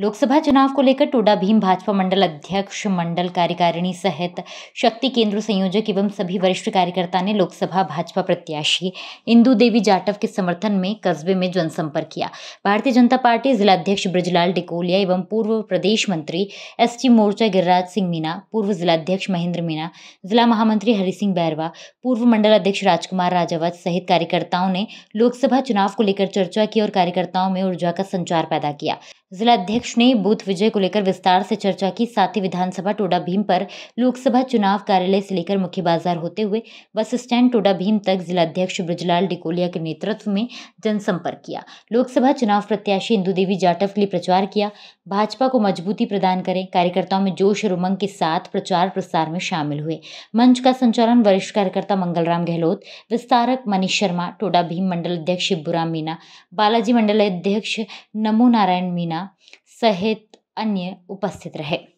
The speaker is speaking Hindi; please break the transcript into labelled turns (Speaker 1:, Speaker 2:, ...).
Speaker 1: लोकसभा चुनाव को लेकर टोडा भीम भाजपा मंडल अध्यक्ष मंडल कार्यकारिणी सहित शक्ति केंद्र संयोजक एवं सभी वरिष्ठ कार्यकर्ता ने लोकसभा भाजपा प्रत्याशी इंदू देवी जाटव के समर्थन में कस्बे में जनसंपर्क किया भारतीय जनता पार्टी जिलाध्यक्ष ब्रजलाल डिकोलिया एवं पूर्व प्रदेश मंत्री एस मोर्चा गिरिराज सिंह मीना पूर्व जिलाध्यक्ष महेंद्र मीना जिला महामंत्री हरि सिंह बैरवा पूर्व मंडल अध्यक्ष राजकुमार राजावत सहित कार्यकर्ताओं ने लोकसभा चुनाव को लेकर चर्चा की और कार्यकर्ताओं में ऊर्जा का संचार पैदा किया जिलाध्यक्ष ने बूथ विजय को लेकर विस्तार से चर्चा की साथ ही विधानसभा टोडा भीम पर लोकसभा चुनाव कार्यालय से लेकर मुख्य बाजार होते हुए बस स्टैंड टोडा भीम तक जिलाध्यक्ष ब्रजलाल डिकोलिया के नेतृत्व में जनसंपर्क किया लोकसभा चुनाव प्रत्याशी इंदू देवी जाटव के लिए प्रचार किया भाजपा को मजबूती प्रदान करें कार्यकर्ताओं में जोश और उमंग के साथ प्रचार प्रसार में शामिल हुए मंच का संचालन वरिष्ठ कार्यकर्ता मंगलराम गहलोत विस्तारक मनीष शर्मा टोडा भीम मंडल अध्यक्ष शिवराम मीना बालाजी मंडल अध्यक्ष नमो नारायण मीना सहित अन्य उपस्थित रहे